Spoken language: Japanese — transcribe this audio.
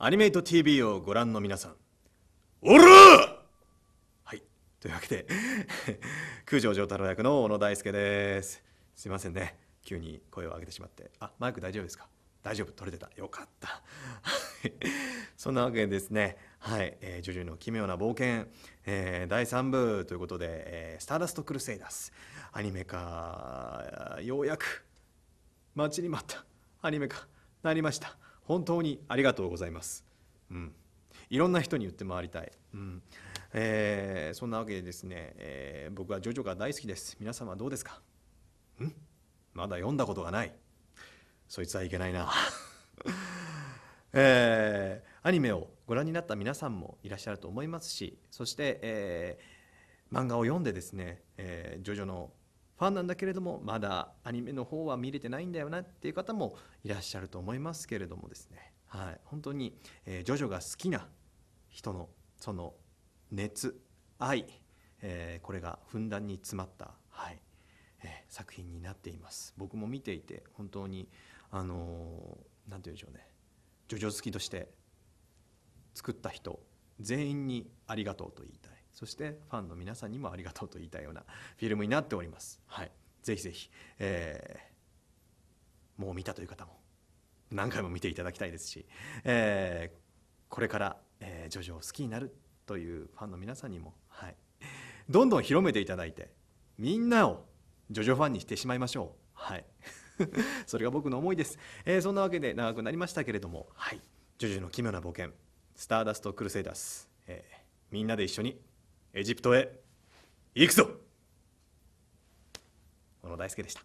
アニメイト TV をご覧の皆さんおらはいというわけで 九条城太郎役の小野大輔ですすいませんね急に声を上げてしまってあマイク大丈夫ですか大丈夫取れてたよかったそんなわけでですねはい、えー、ジョジョの奇妙な冒険、えー、第3部ということで、えー、スターダストクルセイダースアニメ化ようやく待ちに待ったアニメ化なりました本当にありがとうございます。うん、いろんな人に言って回りたい。うんえー、そんなわけでですね、えー、僕はジョジョが大好きです。皆様どうですかんまだ読んだことがない。そいつはいけないな。えー、アニメをご覧になった皆さんもいらっしゃると思いますしそして、えー、漫画を読んでですね、えー、ジョジョのファンなんだけれどもまだアニメの方は見れてないんだよなっていう方もいらっしゃると思いますけれどもですね、はい、本当に、えー、ジョジョが好きな人のその熱愛、えー、これがふんだんに詰まった、はいえー、作品になっています僕も見ていて本当にあの何、て言うんでしょうねジョジョ好きとして作った人全員にありがとうと言いたいそしてファンの皆さんにもありがとうと言いたいようなフィルムになっております。はい、ぜひぜひ、えー、もう見たという方も何回も見ていただきたいですし、えー、これから、えー、ジョジョを好きになるというファンの皆さんにも、はい、どんどん広めていただいてみんなをジョジョファンにしてしまいましょう。はい それが僕の思いです、えー、そんなわけで長くなりましたけれども、はい、ジョジョの奇妙な冒険スターダスト・クルセイダス、えー、みんなで一緒にエジプトへ行くぞ小野大輔でした